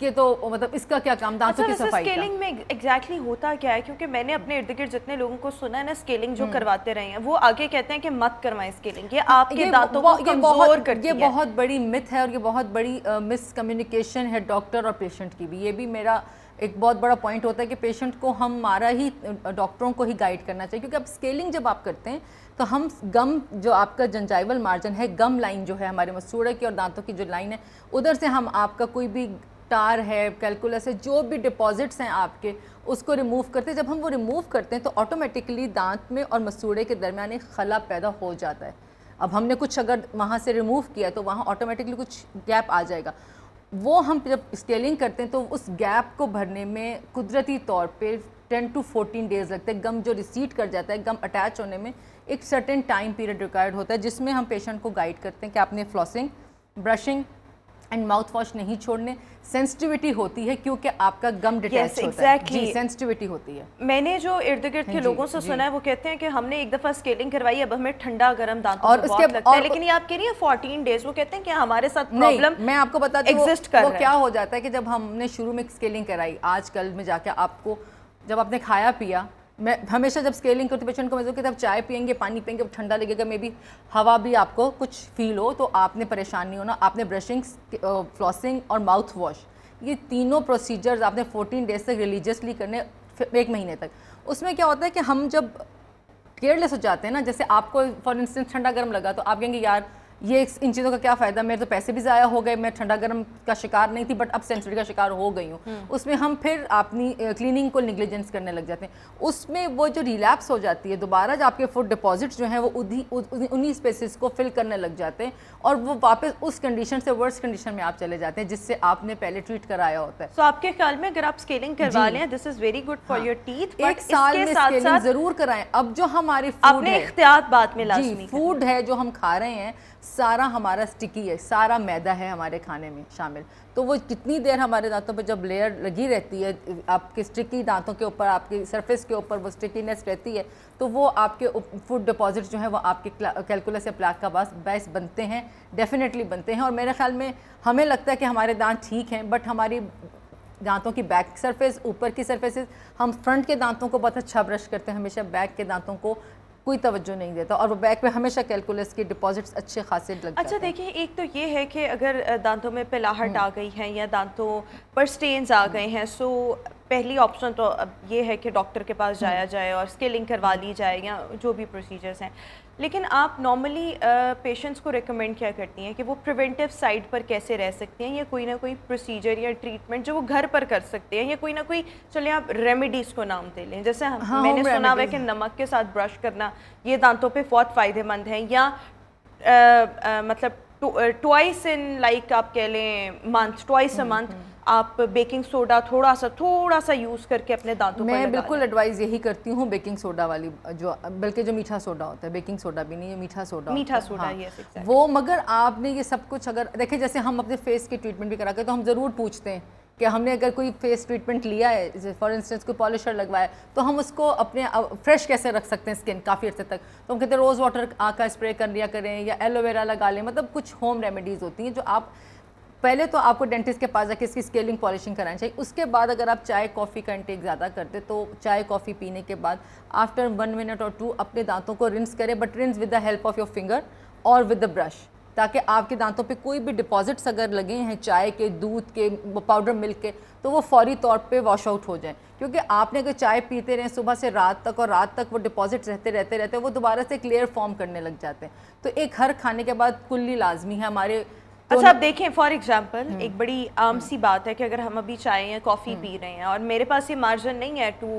कि तो मतलब इसका क्या काम दांतों अच्छा, की सफाई स्केलिंग में एग्जैक्टली exactly होता क्या है क्योंकि मैंने अपने इर्द गिर्द जितने लोगों को सुना है ना स्केलिंग जो हम्म। करवाते रहे हैं वो आगे कहते हैं कि मत करवाएं स्केलिंग ये हाँ, आपके दांतों को कमजोर करती ये है ये बहुत बड़ी मिथ है और ये बहुत बड़ी मिसकम्युनिकेशन है डॉक्टर और पेशेंट की भी ये भी मेरा एक बहुत बड़ा पॉइंट होता है कि पेशेंट को हम हमारा ही डॉक्टरों को ही गाइड करना चाहिए क्योंकि अब स्केलिंग जब आप करते हैं तो हम गम जो आपका जंजाइवल मार्जिन है गम लाइन जो है हमारे मसूड़े की और दांतों की जो लाइन है उधर से हम आपका कोई भी टार है कैलकुलस है जो भी डिपॉजिट्स हैं आपके उसको रिमूव करते हैं जब हम वो रिमूव करते हैं तो ऑटोमेटिकली दांत में और मसूड़े के दरमियान एक खला पैदा हो जाता है अब हमने कुछ अगर वहाँ से रिमूव किया तो वहाँ ऑटोमेटिकली कुछ गैप आ जाएगा वो हम जब स्केलिंग करते हैं तो उस गैप को भरने में कुदरती तौर पर टेन टू फोर्टीन डेज़ लगते हैं गम जो रिसीट कर जाता है गम अटैच होने में एक सर्टेन टाइम पीरियड रिक्वायर्ड होता है जिसमें हम पेशेंट को गाइड करते हैं कि आपने flossing brushing and mouthwash नहीं छोड़ने सेंसिटिविटी होती है क्योंकि आपका गम डिटैच yes, होता exactly. है जी सेंसिटिविटी होती है मैंने जो इर्द गिर्द के लोगों से सुना है वो कहते हैं कि हमने एक दफ़ा स्केलिंग करवाई अब हमें ठंडा गर्म दांतों और उसके लगता और, है लेकिन ये आपके लिए रही फोर्टीन डेज वो कहते हैं कि हमारे साथ प्रॉब्लम मैं आपको बता एग्जिस्ट कर क्या हो जाता है कि जब हमने शुरू में स्केलिंग कराई आजकल में जाके आपको जब आपने खाया पिया मैं हमेशा जब स्केलिंग करते पेशेंट को मैं तो कि तब चाय पियेंगे पानी पियेंगे ठंडा लगेगा मे बी हवा भी आपको कुछ फील हो तो आपने परेशान नहीं होना आपने ब्रशिंग फ्लॉसिंग और माउथ वॉश ये तीनों प्रोसीजर्स आपने 14 डेज तक रिलीजियसली करने एक महीने तक उसमें क्या होता है कि हम जब केयरलेस हो जाते हैं ना जैसे आपको फॉर इंस्टेंस ठंडा गर्म लगा तो आप कहेंगे यार ये इन चीज़ों का क्या फ़ायदा मेरे तो पैसे भी ज़ाया हो गए मैं ठंडा गर्म का शिकार नहीं थी बट अब सेंचुरी का शिकार हो गई हूँ हम्म। उसमें हम फिर अपनी क्लीनिंग को निग्लिजेंस करने लग जाते हैं उसमें वो जो रिलैप्स हो जाती है दोबारा जो आपके फूड डिपॉजिट जो हैं वो उन्हीं स्पेसिस को फिल करने लग जाते हैं और वो वापस उस कंडीशन से वर्स कंडीशन में आप चले जाते हैं जिससे आपने पहले ट्रीट कराया होता है तो so, आपके ख्याल में अगर आप स्केलिंग करवा लें this is very good for your teeth एक साल में स्केलिंग ज़रूर कराएं अब जो हमारे फूड है जो हम खा रहे हैं सारा हमारा स्टिकी है सारा मैदा है हमारे खाने में शामिल तो वो कितनी देर हमारे दांतों पर जब लेयर लगी रहती है आपके स्टिकी दांतों के ऊपर आपकी सरफेस के ऊपर वो स्टिकीनेस रहती है तो वो आपके फूड डिपॉजिट जो है वो आपके कैलकुलस या प्लाक का बास बैस बनते हैं डेफिनेटली बनते हैं और मेरे ख्याल में हमें लगता है कि हमारे दांत ठीक हैं बट हमारी दांतों की बैक सरफेस ऊपर की सरफेस हम फ्रंट के दांतों को बहुत अच्छा ब्रश करते हैं हमेशा बैक के दांतों को कोई तवज्जो नहीं देता और वो बैंक में हमेशा कैलकुलस के डिपॉजिट्स अच्छे खासे लग अच्छा देखिए एक तो ये है कि अगर दांतों में पिलाहट हम्म। आ गई है या दांतों पर स्टेन्स आ हम्म। गए हैं सो पहली ऑप्शन तो अब ये है कि डॉक्टर के पास हम्म। जाया जाए और स्केलिंग करवा ली जाए या जो भी प्रोसीजर्स हैं लेकिन आप नॉर्मली पेशेंट्स को रिकमेंड क्या करती हैं कि वो प्रिवेंटिव साइड पर कैसे रह सकते हैं या कोई ना कोई प्रोसीजर या ट्रीटमेंट जो वो घर पर कर सकते हैं या कोई ना कोई चलिए आप रेमेडीज़ को नाम दे लें जैसे हम हाँ, मैंने सुना हुआ है कि नमक के साथ ब्रश करना ये दांतों पे बहुत फ़ायदेमंद है या आ, आ, मतलब ट्वाइस इन लाइक आप कह लें मंथ ट्वाइस अ मंथ आप बेकिंग सोडा थोड़ा सा थोड़ा सा यूज़ करके अपने दांतों मैं पर बिल्कुल एडवाइस यही करती हूँ बेकिंग सोडा वाली जो बल्कि जो मीठा सोडा होता है बेकिंग सोडा भी नहीं है मीठा सोडा मीठा सोडा हाँ, वो मगर आपने ये सब कुछ अगर देखे जैसे हम अपने फेस की ट्रीटमेंट भी करा के तो हम ज़रूर पूछते हैं कि हमने अगर कोई फेस ट्रीटमेंट लिया है फॉर इंस्टेंस कोई पॉलिशर लगवाया तो हम उसको अपने फ्रेश कैसे रख सकते हैं स्किन काफ़ी अर्से तक तो हम कहते हैं रोज़ वाटर आका स्प्रे कर लिया करें या एलोवेरा लगा लें मतलब कुछ होम रेमेडीज़ होती हैं जो आप पहले तो आपको डेंटिस्ट के पास जाके इसकी स्केलिंग पॉलिशिंग करानी चाहिए उसके बाद अगर आप चाय कॉफ़ी का इंटेक ज़्यादा करते तो चाय कॉफ़ी पीने के बाद आफ्टर वन मिनट और टू अपने दांतों को रिंस करें but rinse with the help of your finger और विद द ब्रश ताकि आपके दांतों पे कोई भी डिपॉजिट्स अगर लगे हैं चाय के दूध के पाउडर मिल्क के तो वो फौरी तौर पे वॉश आउट हो जाए क्योंकि आपने अगर चाय पीते रहें सुबह से रात तक और रात तक वो डिपॉजिट्स रहते रहते रहते वो दोबारा से क्लियर फॉर्म करने लग जाते हैं तो एक हर खाने के बाद कुल्ली लाजमी है हमारे तो अच्छा आप देखें फॉर एग्जाम्पल हम्म। एक बड़ी आम हम्म। सी बात है कि अगर हम अभी चाय या कॉफ़ी हम्म। पी रहे हैं और मेरे पास ये मार्जिन नहीं है to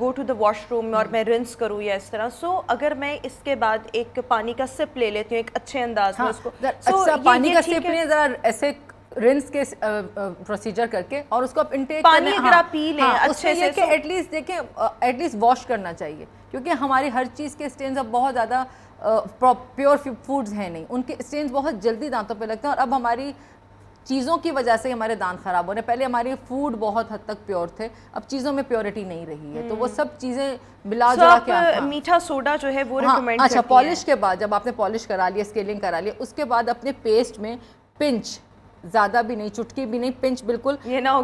go to the washroom और मैं रिंस करूँ या इस तरह सो so, अगर मैं इसके बाद एक पानी का सिप ले लेती हूँ एक अच्छे अंदाज में हाँ, उसको तो अच्छा, पानी का सिप लें ज़रा ऐसे रिंस के प्रोसीजर करके और उसको आप इंटेक पानी अगर हाँ। आप पी लें हाँ, अच्छे से एटलीस्ट तो- देखें एटलीस्ट वॉश करना चाहिए क्योंकि हमारी हर चीज़ के स्टेन्स अब बहुत ज़्यादा प्योर फूड्स हैं नहीं उनके स्टेन्स बहुत जल्दी दांतों पे लगते हैं और अब हमारी चीज़ों की वजह से हमारे दांत ख़राब हो रहे हैं पहले हमारे फूड बहुत हद तक प्योर थे अब चीज़ों में प्योरिटी नहीं रही है तो वो हम्म। सब चीज़ें मिला so जुला के मीठा सोडा जो है वो हाँ, अच्छा पॉलिश के बाद जब आपने पॉलिश करा लिया स्केलिंग करा लिया उसके बाद अपने पेस्ट में पिंच ज्यादा भी नहीं चुटकी भी नहीं पिंच बिल्कुल ये ना हो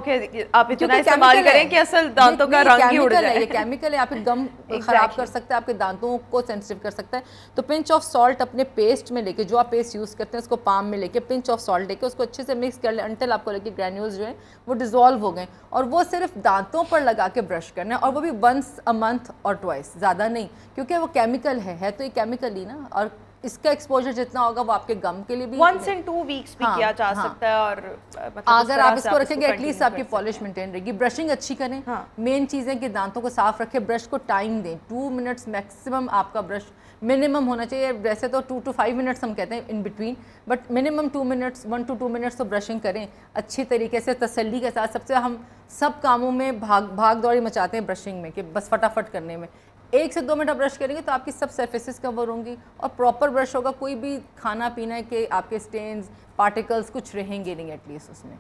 आप इतना इस्तेमाल करें कि असल दांतों का रंग ही उड़ जाए ये केमिकल है आपके गम <laughs> खराब कर सकता है आपके दांतों को सेंसिटिव कर सकता है तो पिंच ऑफ सॉल्ट अपने पेस्ट में लेके जो आप पेस्ट यूज़ करते हैं उसको पाम में लेके पिंच ऑफ सॉल्ट लेके उसको अच्छे से मिक्स कर ले अंटिल आपको लगे ग्रैन्यूल्स जो है वो डिजोल्व हो गए और वो सिर्फ दांतों पर लगा के ब्रश करना है और वो भी वंस अ मंथ और ट्वाइस ज़्यादा नहीं क्योंकि वो केमिकल है तो ये केमिकल ही ना और इसका एक्सपोजर जितना होगा वो आपके गम के लिए भी वंस इन टू वीक्स भी हाँ, किया जा हाँ, सकता है और मतलब अगर आप इसको रखेंगे एटलीस्ट आपकी पॉलिश मेंटेन रहेगी ब्रशिंग अच्छी करें मेन हाँ। चीज है कि दांतों को साफ रखें ब्रश को टाइम दें टू मिनट्स मैक्सिमम आपका ब्रश मिनिमम होना चाहिए वैसे तो टू टू फाइव मिनट्स हम कहते हैं in between but minimum two minutes one to two minutes तो ब्रशिंग करें अच्छे तरीके से तसल्ली के साथ सबसे हम सब कामों में भाग भाग दौड़ी मचाते हैं ब्रशिंग में कि बस फटाफट करने में एक से दो मिनट आप ब्रश करेंगे तो आपकी सब सर्फेसिस कवर होंगी और प्रॉपर ब्रश होगा कोई भी खाना पीना के आपके स्टेन्स पार्टिकल्स कुछ रहेंगे नहीं एटलीस्ट उसमें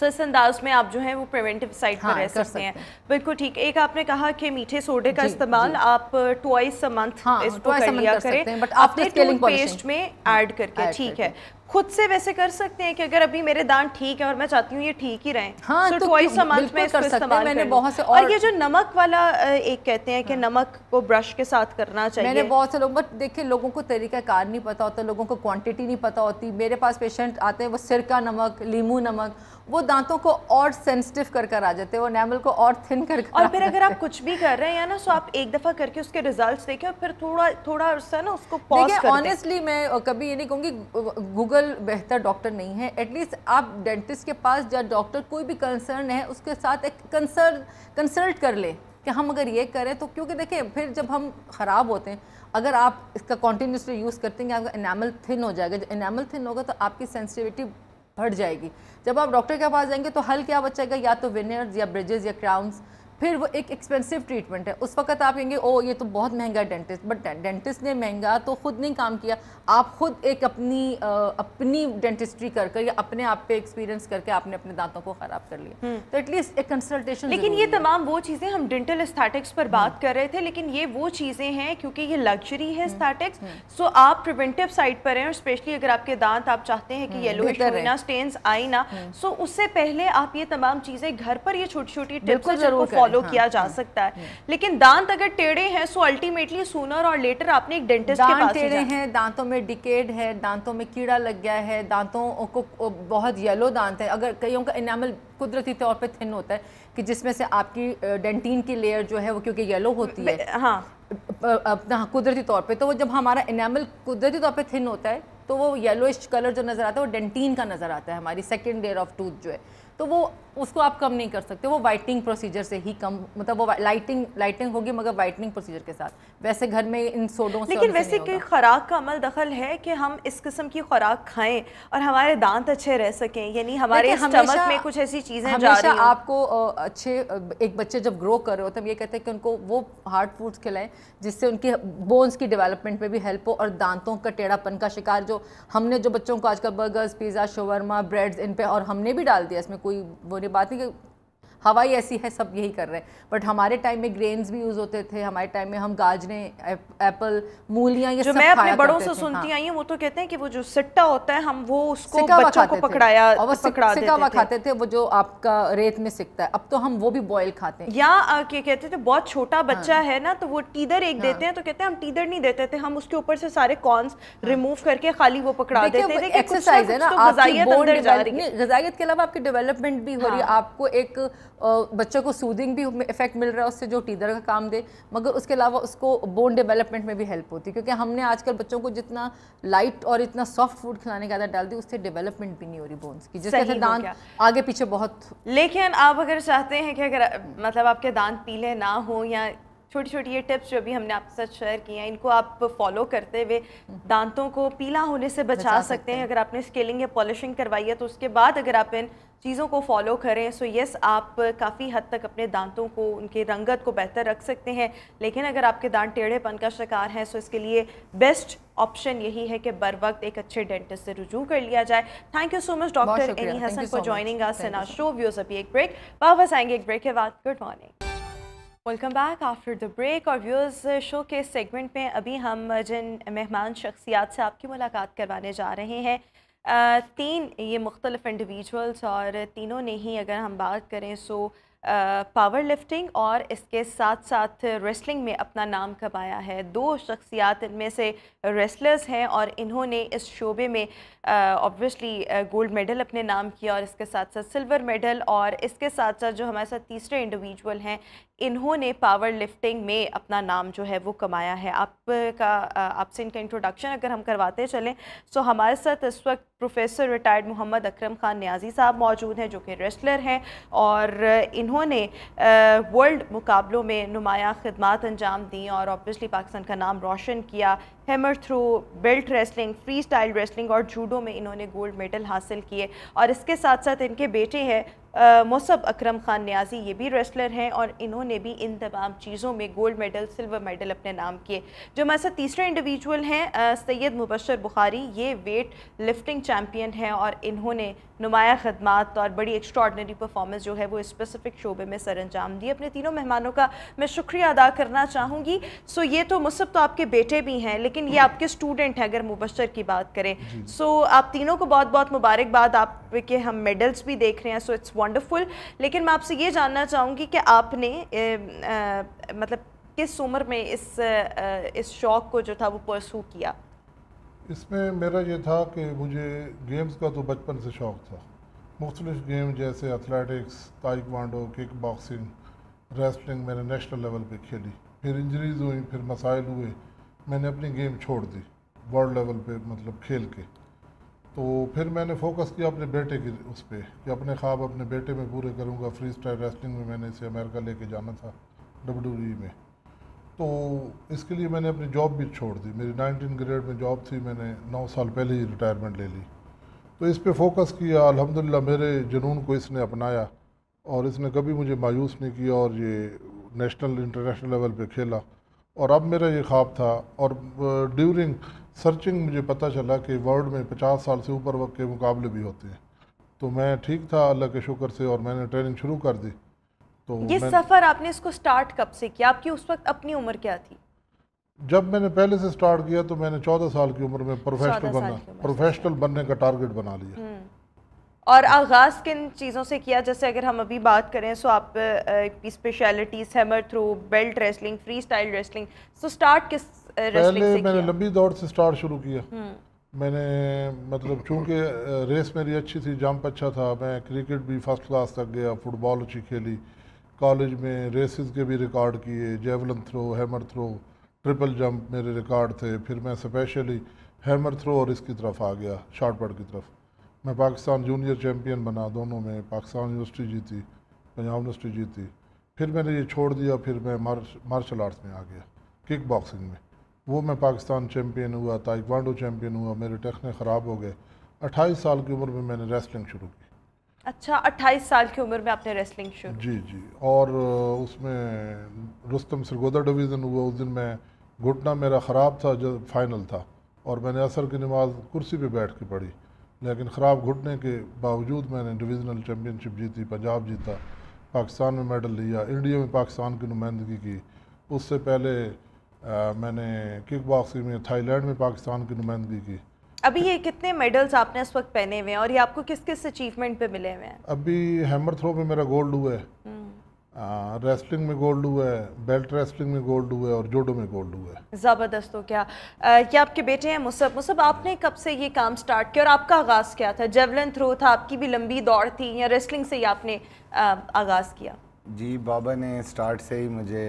सो इस अंदाज में आप जो है वो प्रिवेंटिव साइड हाँ, पर रह सकते, सकते हैं बिल्कुल ठीक एक आपने कहा कि मीठे सोडे का इस्तेमाल आप ट्वाइस अ मंथ इसको कर लिया करें बट आपने पेस्ट में ऐड हाँ, करके ठीक है खुद से वैसे कर सकते हैं कि अगर अभी मेरे दांत ठीक है और मैं चाहती हूँ ये ठीक ही रहे हाँ, so, तो ट्वाइस मंथ में इसको इस्तेमाल मैंने बहुत से और, और ये जो नमक वाला एक कहते हैं कि हाँ। नमक को ब्रश के साथ करना चाहिए मैंने बहुत से लोग बट देखिए लोगों को तरीका कार नहीं पता होता लोगों को क्वांटिटी नहीं पता होती मेरे पास पेशेंट आते हैं वो सिरका नमक लीमू नमक वो दांतों को और सेंसिटिव कर कर आ जाते हैं वो नेमल को और थिन कर कर और फिर अगर आप कुछ भी कर रहे हैं ना सो आप एक दफ़ा करके उसके रिजल्ट्स देखें और फिर थोड़ा थोड़ा सा ना उसको देखिए ऑनेस्टली मैं कभी ये नहीं कहूँगी गूगल बेहतर डॉक्टर नहीं है एटलीस्ट आप डेंटिस्ट के पास या डॉक्टर कोई भी कंसर्न है उसके साथ एक कंसर्न कंसल्ट कर लें कि हम अगर ये करें तो क्योंकि देखें फिर जब हम ख़राब होते हैं अगर आप इसका कॉन्टीन्यूसली यूज़ करते हैं आपका इनामल थिन हो जाएगा जब इनामल थिन होगा तो आपकी सेंसिटिविटी बढ़ जाएगी जब आप डॉक्टर के पास जाएंगे तो हल क्या बचेगा या तो विनर्स या ब्रिजेस या क्राउन्स फिर वो एक एक्सपेंसिव ट्रीटमेंट है उस वक्त आप कहेंगे ओ ये तो बहुत महंगा डेंटिस्ट बट डेंटिस्ट ने महंगा तो ख़ुद नहीं काम किया आप ख़ुद एक अपनी आ, अपनी डेंटिस्ट्री कर कर या अपने आप पे एक्सपीरियंस करके आपने अपने दांतों को ख़राब कर लिया हम्म। तो एटलीस्ट एक कंसल्टेशन लेकिन ये तमाम वो चीज़ें हम डेंटल स्थाटिक्स पर बात हम्म। कर रहे थे लेकिन ये वो चीज़ें हैं क्योंकि ये लग्जरी है स्थाटिक्स हम्म। सो आप प्रिवेंटिव साइड पर हैं और स्पेशली अगर आपके दांत आप चाहते हैं कि येलो ना स्टेन्स आई ना सो उससे पहले आप ये तमाम चीज़ें घर पर ये छोटी छोटी टिप्स जरूर फॉलो हाँ, किया जा हाँ। सकता है लेकिन दांत अगर टेढ़े हैं सो अल्टीमेटली सुनर और लेटर आपने एक डेंटिस्ट के पास टेढ़े हैं दांतों में डिकेड है दांतों में कीड़ा लग गया है दांतों को बहुत येलो दांत है अगर कईयों का इनामल कुदरती तौर पर थिन होता है कि जिसमें से आपकी डेंटीन की लेयर जो है वो क्योंकि येलो होती है हाँ अपना हाँ, कुदरती तौर पे तो वो जब हमारा इनामल कुदरती तौर पे थिन होता है तो वो येलोइश कलर जो नज़र आता है वो डेंटीन का नज़र आता है हमारी सेकेंड लेयर ऑफ टूथ जो है तो वो उसको आप कम नहीं कर सकते वो वाइटनिंग प्रोसीजर से ही कम मतलब वो लाइटिंग लाइटिंग होगी मगर वाइटनिंग प्रोसीजर के साथ वैसे घर में इन सोडों से लेकिन वैसे कई खुराक का अमल दखल है कि हम इस किस्म की खुराक खाएं और हमारे दांत अच्छे रह सकें यानी हमारे स्टमक में कुछ ऐसी चीज़ें हमेशा आपको अच्छे एक बच्चे जब ग्रो कर रहे हो हम ये कहते हैं कि उनको वो हार्ड फूड्स खिलाएं जिससे उनकी बोन्स की डेवलपमेंट में भी हेल्प हो और दांतों का टेढ़ापन का शिकार जो हमने जो बच्चों को आजकल बर्गर्स पिज़्ज़ा शवरमा ब्रेड्स इन पे और हमने भी डाल दिया इसमें कोई वो बात नहीं हवाई ऐसी है सब यही कर रहे हैं बट हमारे टाइम में ग्रेन्स भी यूज़ होते थे हमारे टाइम में हम गाजरें एप्पल मूलियाँ ये जो सब मैं अपने बड़ों से सुनती हाँ। आई हूँ वो तो कहते हैं कि वो जो सिट्टा होता है हम वो उसको बच्चों को पकड़ाया और सिक्का हुआ खाते थे वो जो आपका रेत में सिकता है अब तो हम वो भी बॉयल खाते हैं या क्या कहते थे बहुत छोटा हाँ। बच्चा है ना तो वो टीदर एक हाँ। देते हैं तो कहते हैं हम टीदर नहीं देते थे हम उसके ऊपर से सारे कॉर्न रिमूव करके खाली वो पकड़ा देते थे एक्सरसाइज है ना तो गजाइत के अलावा आपकी डेवलपमेंट भी हो रही है आपको एक बच्चों को सूदिंग भी इफेक्ट मिल रहा है उससे जो टीदर का काम दे मगर उसके अलावा उसको बोन डेवलपमेंट में भी हेल्प होती है क्योंकि हमने आजकल बच्चों को जितना लाइट और इतना सॉफ्ट फूड खिलाने का आदत डाल दी उससे डेवलपमेंट भी नहीं हो रही बोन्स की जिससे दांत आगे पीछे बहुत लेकिन आप अगर चाहते हैं कि अगर मतलब आपके दांत पीले ना हो या छोटी छोटी ये टिप्स जो भी हमने आपके साथ शेयर किए हैं इनको आप फॉलो करते हुए हम्म। दांतों को पीला होने से बचा, बचा सकते, सकते हैं अगर आपने स्केलिंग या पॉलिशिंग करवाई है तो उसके बाद अगर आप इन चीज़ों को फॉलो करें सो यस येस आप काफ़ी हद तक अपने दांतों को उनके रंगत को बेहतर रख सकते हैं लेकिन अगर आपके दांत टेढ़ेपन का शिकार हैं सो इसके लिए बेस्ट ऑप्शन यही है कि बर वक्त एक अच्छे डेंटिस्ट से रुजू कर लिया जाए thank you so much doctor Annie Hasan for joining us in our show views अभी एक ब्रेक वापस आएंगे एक ब्रेक के बाद good morning welcome back after the break और व्यूज़ शो के सेगमेंट में अभी हम uh, जिन मेहमान शख्सियात से आपकी मुलाकात करवाने जा रहे हैं uh, तीन ये मुख्तलिफ इंडिविजुअल्स और तीनों ने ही अगर हम बात करें सो पावर लिफ्टिंग और इसके साथ साथ रेसलिंग में अपना नाम कमाया है दो शख्सियात इनमें से रेसलर्स हैं और इन्होंने इस शोबे में ऑब्वियसली गोल्ड मेडल अपने नाम किया और इसके साथ साथ सिल्वर मेडल और इसके साथ साथ जो हमारे साथ तीसरे इंडिविजुअल हैं इन्होंने पावर लिफ्टिंग में अपना नाम जो है वो कमाया है आपका आपसे इनका इंट्रोडक्शन अगर हम करवाते चलें सो हमारे साथ इस वक्त प्रोफेसर रिटायर्ड मोहम्मद अकरम ख़ान न्याजी साहब मौजूद हैं जो कि रेस्लर हैं और इन्होंने वर्ल्ड मुकाबलों में नुमाया खदमात अंजाम दी और ऑब्वियसली पाकिस्तान का नाम रोशन किया hammer throw belt wrestling freestyle wrestling और जूडो में इन्होंने गोल्ड मेडल हासिल किए और इसके साथ साथ इनके बेटे हैं मौसब अकरम ख़ान न्याजी ये भी रेसलर हैं और इन्होंने भी इन तमाम चीज़ों में गोल्ड मेडल सिल्वर मेडल अपने नाम किए जो हमारे साथ तीसरे इंडिविजुअल हैं सैयद मुबशर बुखारी ये वेट लिफ्टिंग चैम्पियन हैं और इन्होंने नुमाया खदमात और बड़ी एक्स्ट्रॉडनरी परफॉर्मेंस जो है वो स्पेसिफिक शोबे में सर अंजाम दी अपने तीनों मेहमानों का मैं शुक्रिया अदा करना चाहूँगी सो ये तो मुसब तो आपके बेटे भी हैं लेकिन ये आपके स्टूडेंट हैं अगर मुबशर की बात करें सो आप तीनों को बहुत बहुत मुबारकबाद आपके हम मेडल्स भी देख रहे हैं सो इट्स वंडरफुल लेकिन मैं आपसे ये जानना चाहूँगी कि आपने मतलब किस उम्र में इस इस शौक़ को जो था वो परसू किया इसमें मेरा ये था कि मुझे गेम्स का तो बचपन से शौक़ था मुख्तलिफ़ गेम जैसे athletics taekwondo kickboxing wrestling मैंने नेशनल लेवल पे खेली फिर इंजरीज हुई फिर मसाइल हुए मैंने अपनी गेम छोड़ दी वर्ल्ड लेवल पे मतलब खेल के तो फिर मैंने फोकस किया अपने बेटे के उस पर कि अपने ख्वाब अपने बेटे में पूरे करूँगा फ्री स्टाइल रेसलिंग में मैंने इसे अमेरिका लेके जाना था डब्ल्यू e में तो इसके लिए मैंने अपनी जॉब भी छोड़ दी मेरी नाइनटीन ग्रेड में जॉब थी मैंने नौ साल पहले ही रिटायरमेंट ले ली तो इस पर फोकस किया अलहमदिल्ला मेरे जुनून को इसने अपनाया और इसने कभी मुझे मायूस नहीं किया और ये नेशनल इंटरनेशनल लेवल पे खेला और अब मेरा ये ख्वाब था और ड्यूरिंग सर्चिंग मुझे पता चला कि वर्ल्ड में पचास साल से ऊपर वक्त के मुकाबले भी होते हैं तो मैं ठीक था अल्लाह के शुक्र से और मैंने ट्रेनिंग शुरू कर दी तो ये सफ़र आपने इसको स्टार्ट कब से किया आपकी उस वक्त अपनी उम्र क्या थी जब मैंने पहले से स्टार्ट किया तो मैंने चौदह साल की उम्र में प्रोफेशनल बनना प्रोफेशनल बनने का टारगेट बना लिया हम्म। और आगाज़ किन चीज़ों से किया जैसे अगर हम अभी बात करें सो आप की specialities hammer throw belt wrestling freestyle wrestling so start किस पहले से मैंने किया? लंबी दौड़ से स्टार्ट शुरू किया हम्म। मैंने मतलब चूंकि रेस मेरी अच्छी थी जंप अच्छा था मैं क्रिकेट भी फर्स्ट क्लास तक गया फुटबॉल अच्छी खेली कॉलेज में रेसिस के भी रिकॉर्ड किए javelin throw hammer throw triple jump मेरे रिकॉर्ड थे फिर मैं स्पेशली हैमर थ्रो और इसकी तरफ आ गया शॉर्ट की तरफ मैं पाकिस्तान जूनियर चैम्पियन बना दोनों में पाकिस्तान यूनिवर्सिटी जीती पंजाब यूनिवर्सिटी जीती फिर मैंने ये छोड़ दिया फिर मैं मार्शल आर्ट्स में आ गया किक बॉक्सिंग में वो मैं पाकिस्तान चैम्पियन हुआ ताइकवांडो चैम्पियन हुआ मेरे टखने ख़राब हो गए अट्ठाईस साल की उम्र में मैंने रेसलिंग शुरू की अच्छा 28 साल की उम्र में आपने रेसलिंग शुरू जी जी और उसमें रुस्तम सरगोदा डिवीज़न हुआ उस दिन मैं घुटना मेरा ख़राब था जब फाइनल था और मैंने असर की नमाज कुर्सी पे बैठ के पढ़ी लेकिन ख़राब घुटने के बावजूद मैंने डिवीज़नल चैम्पियनशिप जीती पंजाब जीता पाकिस्तान में मेडल लिया इंडिया में पाकिस्तान की नुमाइंदगी की उससे पहले आ, मैंने किक बॉक्सिंग में थाईलैंड में पाकिस्तान की नुमाइंदगी की अभी ये कितने मेडल्स आपने इस वक्त पहने हुए हैं और ये आपको किस किस अचीवमेंट पे मिले हुए हैं अभी हैमर थ्रो में मेरा गोल्ड हुआ है रेसलिंग हम्म। में गोल्ड हुआ है बेल्ट रेसलिंग में गोल्ड हुआ है और जोडो में गोल्ड हुआ है ज़बरदस्त हो क्या आ, क्या आपके बेटे हैं मुसब मुसब आपने कब से ये काम स्टार्ट किया और आपका आगाज़ क्या था जेवलन थ्रो था आपकी भी लंबी दौड़ थी या रेसलिंग से ही आपने आगाज़ किया जी बाबा ने स्टार्ट से ही मुझे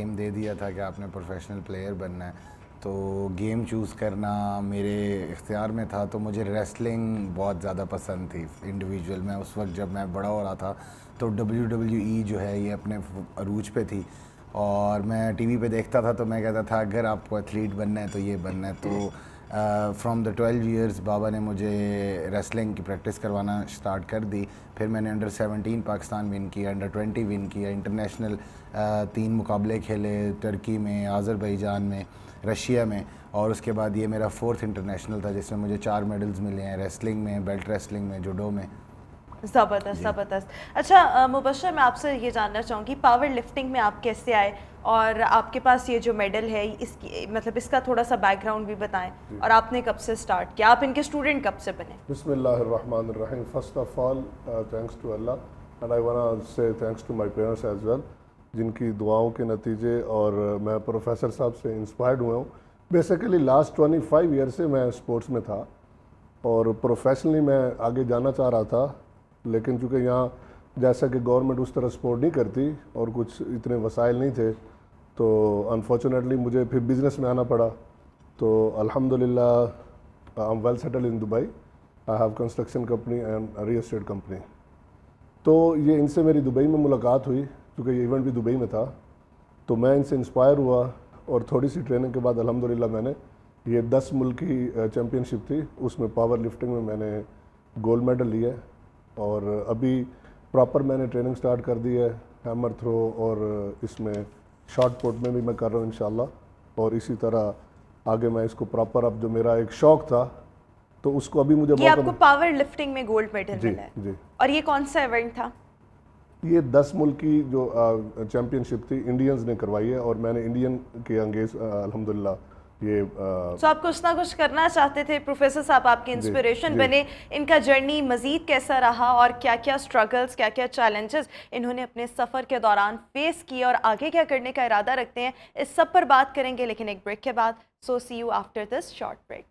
एम दे दिया था कि आपने प्रोफेशनल प्लेयर बनना है तो गेम चूज़ करना मेरे इख्तियार में था तो मुझे रेसलिंग बहुत ज़्यादा पसंद थी इंडिविजुअल में उस वक्त जब मैं बड़ा हो रहा था तो डब्ल्यू डब्ल्यू ई जो है ये अपने अरूज पे थी और मैं टीवी पे देखता था तो मैं कहता था अगर आपको एथलीट बनना है तो ये बनना है तो फ्रॉम द ट्वेल्व ईयर्स बाबा ने मुझे रेसलिंग की प्रैक्टिस करवाना स्टार्ट कर दी फिर मैंने अंडर सेवनटीन पाकिस्तान विन किया अंडर ट्वेंटी विन किया इंटरनेशनल uh, तीन मुकाबले खेले टर्की में आज़रबैजान में रशिया में और उसके बाद ये मेरा फोर्थ इंटरनेशनल था जिसमें मुझे चार मेडल्स मिले हैं रेसलिंग में बेल्ट रेसलिंग में जुडो में ज़बरदस्त ज़बरदस्त अच्छा मुबशर मैं आपसे ये जानना चाहूँगी पावर लिफ्टिंग में आप कैसे आए और आपके पास ये जो मेडल है इसकी मतलब इसका थोड़ा सा बैकग्राउंड भी बताएं और आपने कब से स्टार्ट किया आप इनके स्टूडेंट कब से बने first of all thanks to Allah and I want to say thanks to my parents as well जिनकी दुआओं के नतीजे और मैं प्रोफेसर साहब से इंस्पायर्ड हुआ हूँ बेसिकली लास्ट 25 ईयर से मैं स्पोर्ट्स में था और प्रोफेशनली मैं आगे जाना चाह रहा था लेकिन चूँकि यहाँ जैसा कि गवर्नमेंट उस तरह सपोर्ट नहीं करती और कुछ इतने वसाइल नहीं थे तो अनफॉर्चुनेटली मुझे फिर बिज़नेस में आना पड़ा तो अल्हम्दुलिल्लाह I am well settle in Dubai I have construction company and real estate company तो ये इनसे मेरी दुबई में मुलाकात हुई क्योंकि ये इवेंट भी दुबई में था तो मैं इनसे इंस्पायर हुआ और थोड़ी सी ट्रेनिंग के बाद अलहमदिल्ला मैंने ये दस मुल्क की चैम्पियनशिप थी उसमें पावर लिफ्टिंग में मैंने गोल्ड मेडल लिया और अभी प्रॉपर मैंने ट्रेनिंग स्टार्ट कर दी है हैमर थ्रो और इसमें शॉर्ट पुट में भी मैं कर रहा हूँ इन और इसी तरह आगे मैं इसको प्रॉपर अब जो मेरा एक शौक था तो उसको अभी मुझे ये आपको पावर लिफ्टिंग में गोल्ड मेडल मिला है जी और ये कौन सा इवेंट था ये दस मुल्क की जो चैंपियनशिप थी इंडियंस ने करवाई है और मैंने इंडियन के अंगेज अलहमदिल्ला ये तो so, आप कुछ ना कुछ करना चाहते थे प्रोफेसर साहब आपके इंस्पिरेशन बने इनका जर्नी मज़ीद कैसा रहा और क्या क्या स्ट्रगल्स क्या क्या चैलेंजेस इन्होंने अपने सफ़र के दौरान फेस किए और आगे क्या करने का इरादा रखते हैं इस सब पर बात करेंगे लेकिन एक ब्रेक के बाद so see you after this short break